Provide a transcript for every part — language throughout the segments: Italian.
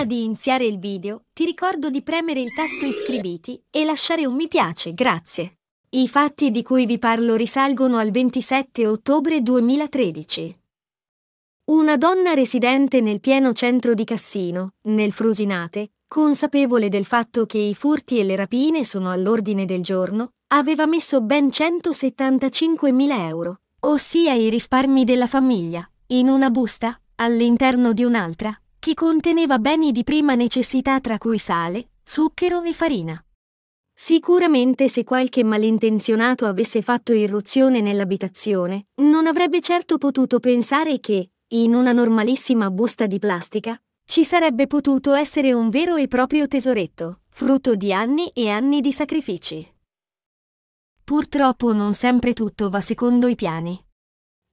Prima di iniziare il video, ti ricordo di premere il tasto iscriviti e lasciare un mi piace, grazie. I fatti di cui vi parlo risalgono al 27 ottobre 2013. Una donna residente nel pieno centro di Cassino, nel Frusinate, consapevole del fatto che i furti e le rapine sono all'ordine del giorno, aveva messo ben 175.000 euro, ossia i risparmi della famiglia, in una busta, all'interno di un'altra, che conteneva beni di prima necessità tra cui sale, zucchero e farina. Sicuramente se qualche malintenzionato avesse fatto irruzione nell'abitazione, non avrebbe certo potuto pensare che, in una normalissima busta di plastica, ci sarebbe potuto essere un vero e proprio tesoretto, frutto di anni e anni di sacrifici. Purtroppo non sempre tutto va secondo i piani.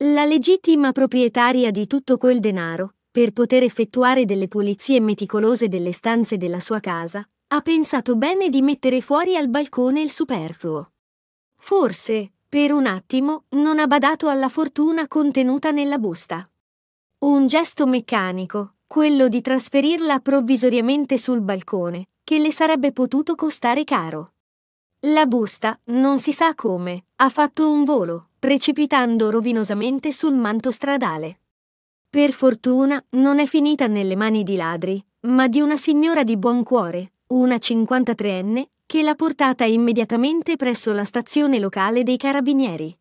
La legittima proprietaria di tutto quel denaro per poter effettuare delle pulizie meticolose delle stanze della sua casa, ha pensato bene di mettere fuori al balcone il superfluo. Forse, per un attimo, non ha badato alla fortuna contenuta nella busta. Un gesto meccanico, quello di trasferirla provvisoriamente sul balcone, che le sarebbe potuto costare caro. La busta, non si sa come, ha fatto un volo, precipitando rovinosamente sul manto stradale. Per fortuna non è finita nelle mani di ladri, ma di una signora di buon cuore, una 53enne, che l'ha portata immediatamente presso la stazione locale dei carabinieri.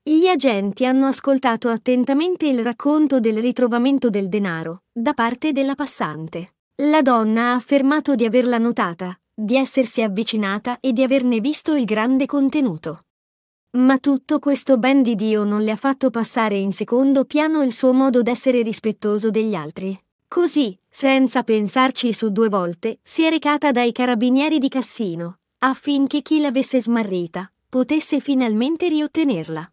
Gli agenti hanno ascoltato attentamente il racconto del ritrovamento del denaro da parte della passante. La donna ha affermato di averla notata, di essersi avvicinata e di averne visto il grande contenuto. Ma tutto questo ben di Dio non le ha fatto passare in secondo piano il suo modo d'essere rispettoso degli altri. Così, senza pensarci su due volte, si è recata dai carabinieri di Cassino, affinché chi l'avesse smarrita potesse finalmente riottenerla.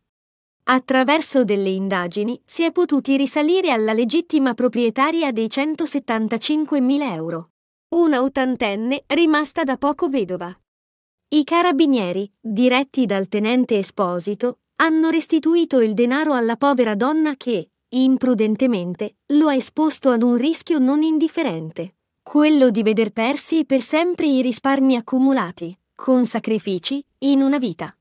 Attraverso delle indagini si è potuti risalire alla legittima proprietaria dei 175.000 euro, una ottantenne rimasta da poco vedova. I carabinieri, diretti dal tenente Esposito, hanno restituito il denaro alla povera donna che, imprudentemente, lo ha esposto ad un rischio non indifferente, quello di veder persi per sempre i risparmi accumulati, con sacrifici, in una vita.